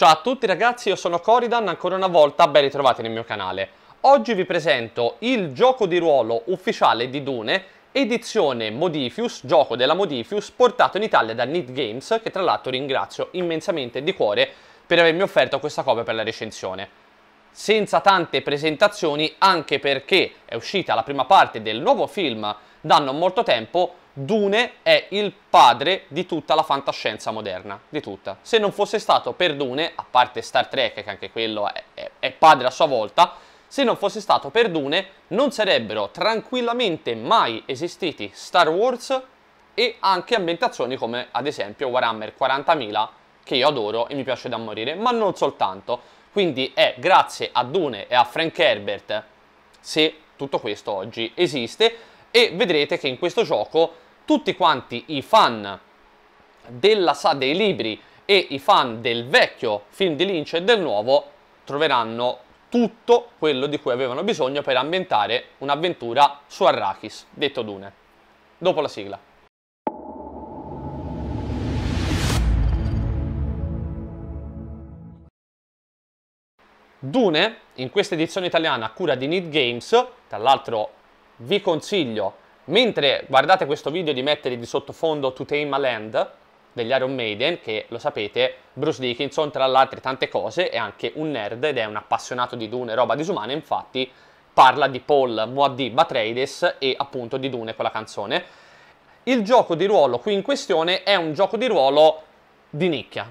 Ciao a tutti ragazzi, io sono Coridan, ancora una volta ben ritrovati nel mio canale. Oggi vi presento il gioco di ruolo ufficiale di Dune, edizione Modifius, gioco della Modifius, portato in Italia da Need Games, che tra l'altro ringrazio immensamente di cuore per avermi offerto questa copia per la recensione. Senza tante presentazioni, anche perché è uscita la prima parte del nuovo film danno molto tempo, Dune è il padre di tutta la fantascienza moderna, di tutta. Se non fosse stato per Dune, a parte Star Trek, che anche quello è, è, è padre a sua volta, se non fosse stato per Dune non sarebbero tranquillamente mai esistiti Star Wars e anche ambientazioni come ad esempio Warhammer 40.000 che io adoro e mi piace da morire, ma non soltanto. Quindi è grazie a Dune e a Frank Herbert se tutto questo oggi esiste e vedrete che in questo gioco tutti quanti i fan della, sa dei libri e i fan del vecchio film di Lynch e del nuovo troveranno tutto quello di cui avevano bisogno per ambientare un'avventura su Arrakis, detto Dune. Dopo la sigla. Dune, in questa edizione italiana a cura di Need Games, tra l'altro vi consiglio, mentre guardate questo video, di mettere di sottofondo To Tame a Land degli Iron Maiden, che lo sapete, Bruce Dickinson, tra l'altro tante cose, è anche un nerd ed è un appassionato di Dune e roba disumana, infatti parla di Paul Muad'Dib Atreides e appunto di Dune con la canzone. Il gioco di ruolo qui in questione è un gioco di ruolo di nicchia,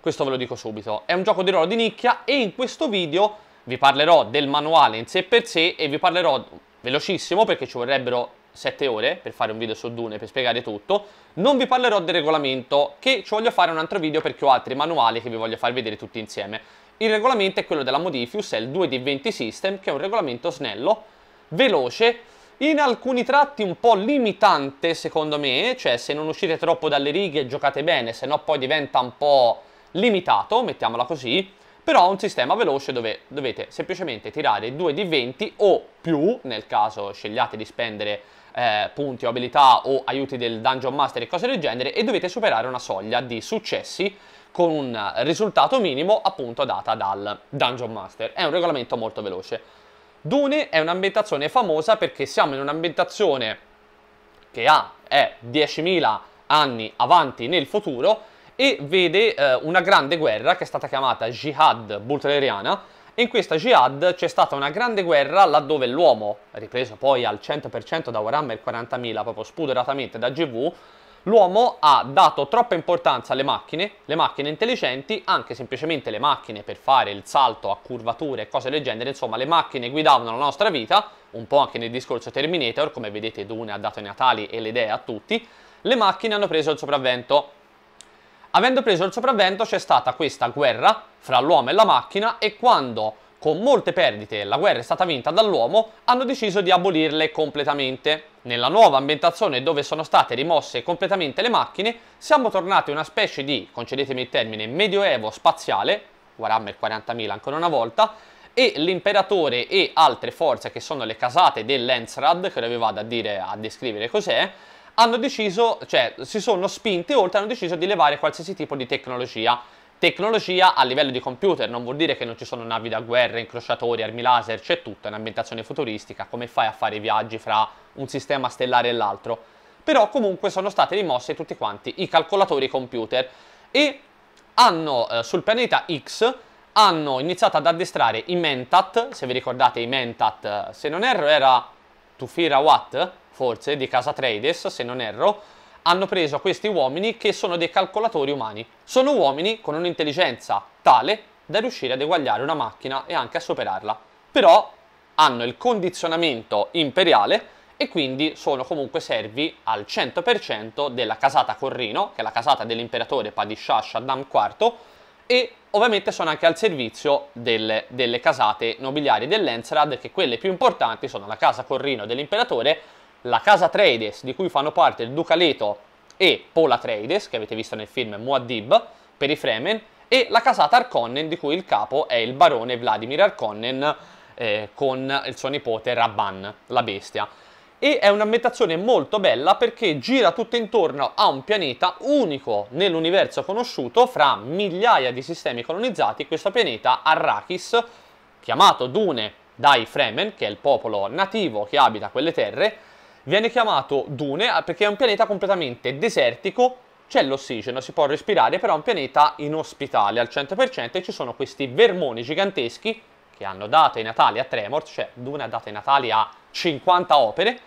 questo ve lo dico subito, è un gioco di ruolo di nicchia e in questo video vi parlerò del manuale in sé per sé e vi parlerò velocissimo perché ci vorrebbero 7 ore per fare un video su Dune per spiegare tutto. Non vi parlerò del regolamento che ci voglio fare un altro video perché ho altri manuali che vi voglio far vedere tutti insieme. Il regolamento è quello della Modifius, è il 2D20 System che è un regolamento snello, veloce, in alcuni tratti un po' limitante secondo me, cioè se non uscite troppo dalle righe giocate bene, se no poi diventa un po' limitato, mettiamola così però ha un sistema veloce dove dovete semplicemente tirare 2 di 20 o più, nel caso scegliate di spendere eh, punti o abilità o aiuti del Dungeon Master e cose del genere, e dovete superare una soglia di successi con un risultato minimo appunto data dal Dungeon Master. È un regolamento molto veloce. Dune è un'ambientazione famosa perché siamo in un'ambientazione che ha 10.000 anni avanti nel futuro, e vede eh, una grande guerra che è stata chiamata Jihad Butleriana in questa Jihad c'è stata una grande guerra laddove l'uomo, ripreso poi al 100% da Warhammer 40.000, proprio spudoratamente da GV, l'uomo ha dato troppa importanza alle macchine, le macchine intelligenti, anche semplicemente le macchine per fare il salto a curvature e cose del genere, insomma le macchine guidavano la nostra vita, un po' anche nel discorso Terminator, come vedete Dune ha dato i Natali e le idee a tutti, le macchine hanno preso il sopravvento. Avendo preso il sopravvento c'è stata questa guerra fra l'uomo e la macchina e quando con molte perdite la guerra è stata vinta dall'uomo hanno deciso di abolirle completamente. Nella nuova ambientazione dove sono state rimosse completamente le macchine siamo tornati a una specie di, concedetemi il termine, medioevo spaziale, Warhammer 40.000 ancora una volta, e l'imperatore e altre forze che sono le casate dell'Ensrad, che vi vado a dire a descrivere cos'è, hanno deciso, cioè si sono spinti oltre, hanno deciso di levare qualsiasi tipo di tecnologia. Tecnologia a livello di computer, non vuol dire che non ci sono navi da guerra, incrociatori, armi laser, c'è tutto, è un'ambientazione futuristica, come fai a fare i viaggi fra un sistema stellare e l'altro. Però comunque sono stati rimossi tutti quanti i calcolatori computer e hanno eh, sul pianeta X hanno iniziato ad addestrare i Mentat, se vi ricordate i Mentat, eh, se non erro era Tufira Watt, forse, di casa Trades, se non erro, hanno preso questi uomini che sono dei calcolatori umani. Sono uomini con un'intelligenza tale da riuscire ad eguagliare una macchina e anche a superarla. Però hanno il condizionamento imperiale e quindi sono comunque servi al 100% della casata Corrino, che è la casata dell'imperatore Padishah Shaddam IV, e ovviamente sono anche al servizio delle, delle casate nobiliari dell'Ensrad che quelle più importanti sono la casa Corrino dell'imperatore, la casa Treides di cui fanno parte il duca Leto e Pola Treides che avete visto nel film Muad'Dib per i Fremen e la casata Arkonnen di cui il capo è il barone Vladimir Arkonnen eh, con il suo nipote Rabban, la bestia e è un'ambientazione molto bella perché gira tutto intorno a un pianeta unico nell'universo conosciuto fra migliaia di sistemi colonizzati, questo pianeta Arrakis, chiamato Dune dai Fremen, che è il popolo nativo che abita quelle terre, viene chiamato Dune ah, perché è un pianeta completamente desertico, c'è l'ossigeno, si può respirare, però è un pianeta inospitale al 100% e ci sono questi vermoni giganteschi che hanno dato i natali a Tremor, cioè Dune ha dato i natali a 50 opere,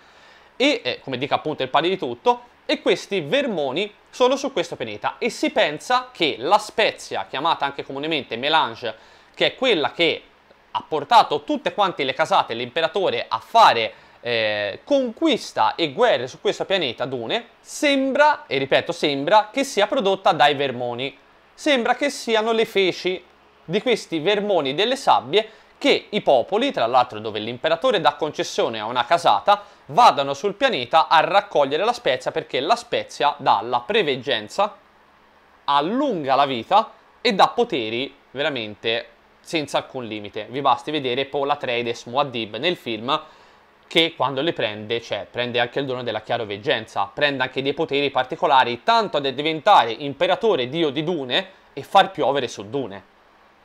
e eh, come dica appunto il padre di tutto, e questi vermoni sono su questo pianeta e si pensa che la spezia, chiamata anche comunemente melange, che è quella che ha portato tutte quante le casate, l'imperatore a fare eh, conquista e guerre su questo pianeta Dune, sembra, e ripeto sembra, che sia prodotta dai vermoni. Sembra che siano le feci di questi vermoni delle sabbie che i popoli, tra l'altro dove l'imperatore dà concessione a una casata, vadano sul pianeta a raccogliere la spezia perché la spezia dà la preveggenza, allunga la vita e dà poteri veramente senza alcun limite. Vi basti vedere Paul Atreides Muad'Dib nel film che quando le prende, cioè prende anche il dono della chiaroveggenza, prende anche dei poteri particolari, tanto da diventare imperatore dio di Dune e far piovere su Dune.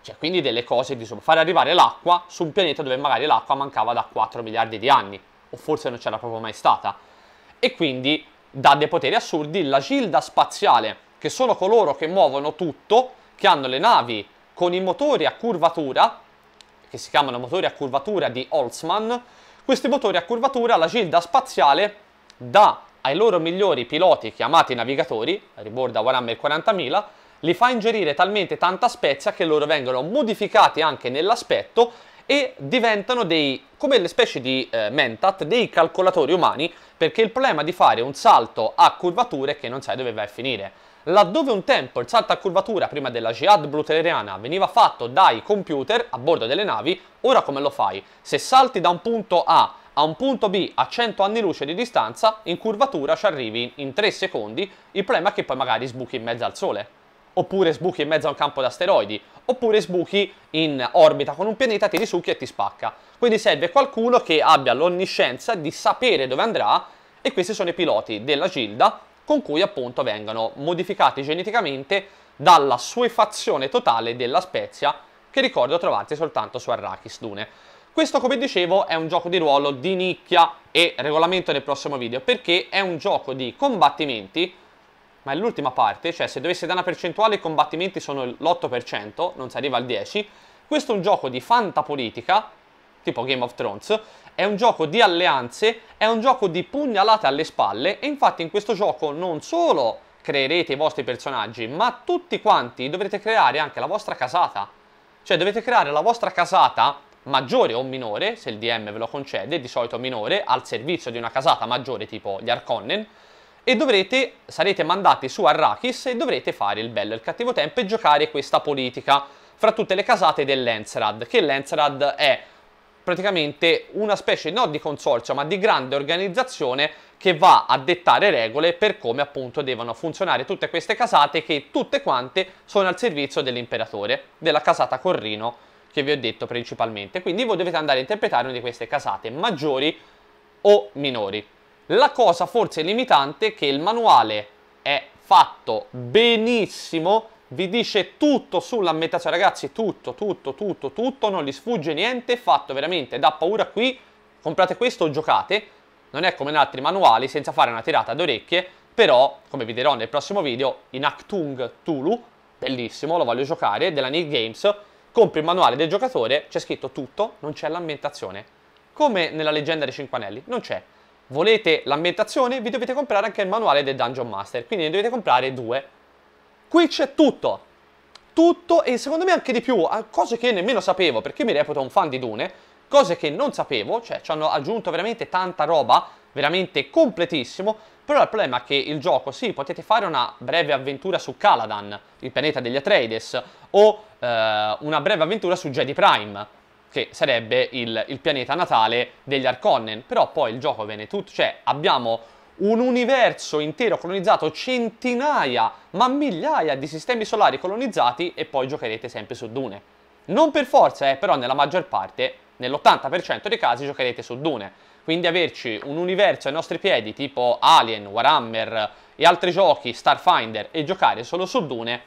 Cioè, quindi delle cose, insomma, far arrivare l'acqua su un pianeta dove magari l'acqua mancava da 4 miliardi di anni, o forse non c'era proprio mai stata. E quindi dà dei poteri assurdi la Gilda Spaziale, che sono coloro che muovono tutto, che hanno le navi con i motori a curvatura, che si chiamano motori a curvatura di Holtzman, questi motori a curvatura la Gilda Spaziale dà ai loro migliori piloti chiamati navigatori, riborda Warhammer 40.000, li fa ingerire talmente tanta spezia che loro vengono modificati anche nell'aspetto e diventano dei, come le specie di eh, mentat, dei calcolatori umani perché il problema di fare un salto a curvature è che non sai dove vai a finire. Laddove un tempo il salto a curvatura prima della jihad bluteleriana veniva fatto dai computer a bordo delle navi, ora come lo fai? Se salti da un punto A a un punto B a 100 anni luce di distanza, in curvatura ci arrivi in 3 secondi, il problema è che poi magari sbuchi in mezzo al sole oppure sbuchi in mezzo a un campo di asteroidi, oppure sbuchi in orbita con un pianeta, ti risucchi e ti spacca. Quindi serve qualcuno che abbia l'onniscienza di sapere dove andrà e questi sono i piloti della Gilda con cui appunto vengono modificati geneticamente dalla suefazione totale della spezia che ricordo trovarsi soltanto su Arrakis Dune. Questo come dicevo è un gioco di ruolo di nicchia e regolamento nel prossimo video perché è un gioco di combattimenti ma è l'ultima parte, cioè se dovessi dare una percentuale i combattimenti sono l'8%, non si arriva al 10%. Questo è un gioco di fantapolitica, tipo Game of Thrones, è un gioco di alleanze, è un gioco di pugnalate alle spalle e infatti in questo gioco non solo creerete i vostri personaggi, ma tutti quanti dovrete creare anche la vostra casata. Cioè dovete creare la vostra casata maggiore o minore, se il DM ve lo concede, di solito minore, al servizio di una casata maggiore tipo gli Arconnen, e dovrete, sarete mandati su Arrakis e dovrete fare il bello e il cattivo tempo e giocare questa politica fra tutte le casate dell'Enserad, che l'Enserad è praticamente una specie non di consorzio ma di grande organizzazione che va a dettare regole per come appunto devono funzionare tutte queste casate che tutte quante sono al servizio dell'imperatore, della casata Corrino che vi ho detto principalmente. Quindi voi dovete andare a interpretare una di queste casate maggiori o minori. La cosa forse limitante è che il manuale è fatto benissimo, vi dice tutto sull'ambientazione, ragazzi, tutto, tutto, tutto, tutto, non gli sfugge niente, fatto veramente da paura qui, comprate questo o giocate, non è come in altri manuali senza fare una tirata d'orecchie, però, come vi dirò nel prossimo video, in Actung Tulu, bellissimo, lo voglio giocare, della Need Games, compri il manuale del giocatore, c'è scritto tutto, non c'è l'ambientazione, come nella leggenda dei Cinque Anelli, non c'è, volete l'ambientazione, vi dovete comprare anche il manuale del Dungeon Master, quindi ne dovete comprare due. Qui c'è tutto, tutto e secondo me anche di più, cose che nemmeno sapevo, perché mi reputo un fan di Dune, cose che non sapevo, cioè ci hanno aggiunto veramente tanta roba, veramente completissimo, però il problema è che il gioco, sì, potete fare una breve avventura su Caladan, il pianeta degli Atreides, o eh, una breve avventura su Jedi Prime, che sarebbe il, il pianeta natale degli Arconnen, però poi il gioco viene tutto, cioè abbiamo un universo intero colonizzato, centinaia, ma migliaia di sistemi solari colonizzati e poi giocherete sempre su Dune. Non per forza, eh, però nella maggior parte, nell'80% dei casi giocherete su Dune. Quindi averci un universo ai nostri piedi tipo Alien, Warhammer e altri giochi, Starfinder e giocare solo su Dune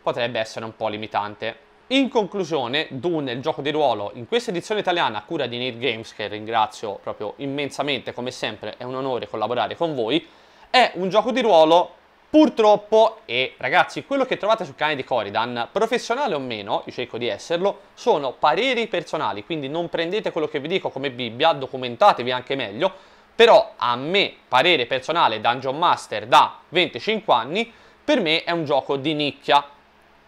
potrebbe essere un po' limitante. In conclusione, Dune, il gioco di ruolo, in questa edizione italiana a cura di Need Games, che ringrazio proprio immensamente, come sempre è un onore collaborare con voi, è un gioco di ruolo Purtroppo, e ragazzi, quello che trovate sul canale di Coridan, professionale o meno, io cerco di esserlo, sono pareri personali, quindi non prendete quello che vi dico come Bibbia, documentatevi anche meglio, però a me, parere personale Dungeon Master da 25 anni, per me è un gioco di nicchia.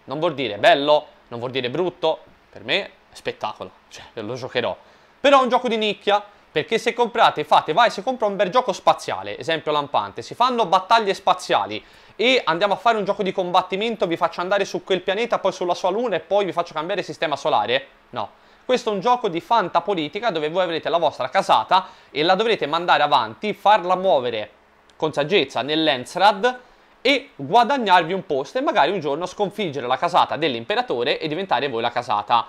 Non vuol dire bello, non vuol dire brutto, per me è spettacolo, cioè lo giocherò. Però è un gioco di nicchia, perché se comprate, fate, vai, si compra un bel gioco spaziale, esempio lampante, si fanno battaglie spaziali e andiamo a fare un gioco di combattimento, vi faccio andare su quel pianeta, poi sulla sua luna e poi vi faccio cambiare sistema solare? No. Questo è un gioco di fantapolitica dove voi avrete la vostra casata e la dovrete mandare avanti, farla muovere con saggezza nell'Ensrad e guadagnarvi un posto e magari un giorno sconfiggere la casata dell'imperatore e diventare voi la casata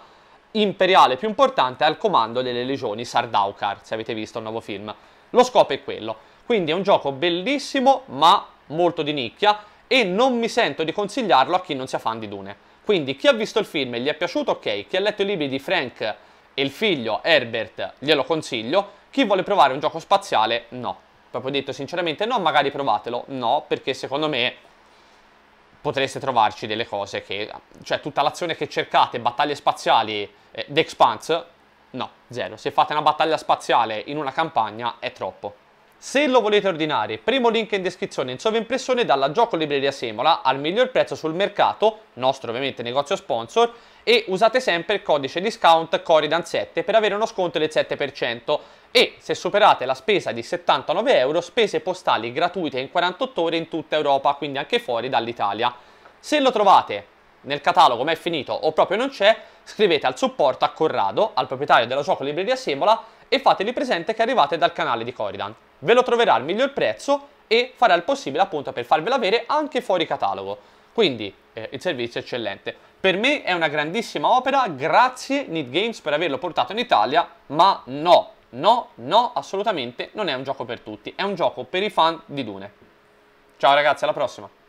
imperiale più importante al comando delle legioni Sardaukar, se avete visto il nuovo film. Lo scopo è quello. Quindi è un gioco bellissimo, ma molto di nicchia, e non mi sento di consigliarlo a chi non sia fan di Dune. Quindi chi ha visto il film e gli è piaciuto, ok, chi ha letto i libri di Frank e il figlio Herbert glielo consiglio, chi vuole provare un gioco spaziale, no proprio detto sinceramente no, magari provatelo, no, perché secondo me potreste trovarci delle cose che, cioè tutta l'azione che cercate, battaglie spaziali, eh, The Expanse, no, zero. Se fate una battaglia spaziale in una campagna è troppo. Se lo volete ordinare, primo link in descrizione in sovraimpressione dalla Gioco Libreria Semola al miglior prezzo sul mercato, nostro ovviamente negozio sponsor, e usate sempre il codice discount Coridan7 per avere uno sconto del 7% e se superate la spesa di 79 euro, spese postali gratuite in 48 ore in tutta Europa, quindi anche fuori dall'Italia. Se lo trovate nel catalogo ma è finito o proprio non c'è, scrivete al supporto a Corrado, al proprietario della Gioco Libreria Semola, e fateli presente che arrivate dal canale di Coridan ve lo troverà al miglior prezzo e farà il possibile appunto per farvelo avere anche fuori catalogo. Quindi eh, il servizio è eccellente. Per me è una grandissima opera, grazie Need Games per averlo portato in Italia, ma no, no, no, assolutamente non è un gioco per tutti, è un gioco per i fan di Dune. Ciao ragazzi, alla prossima!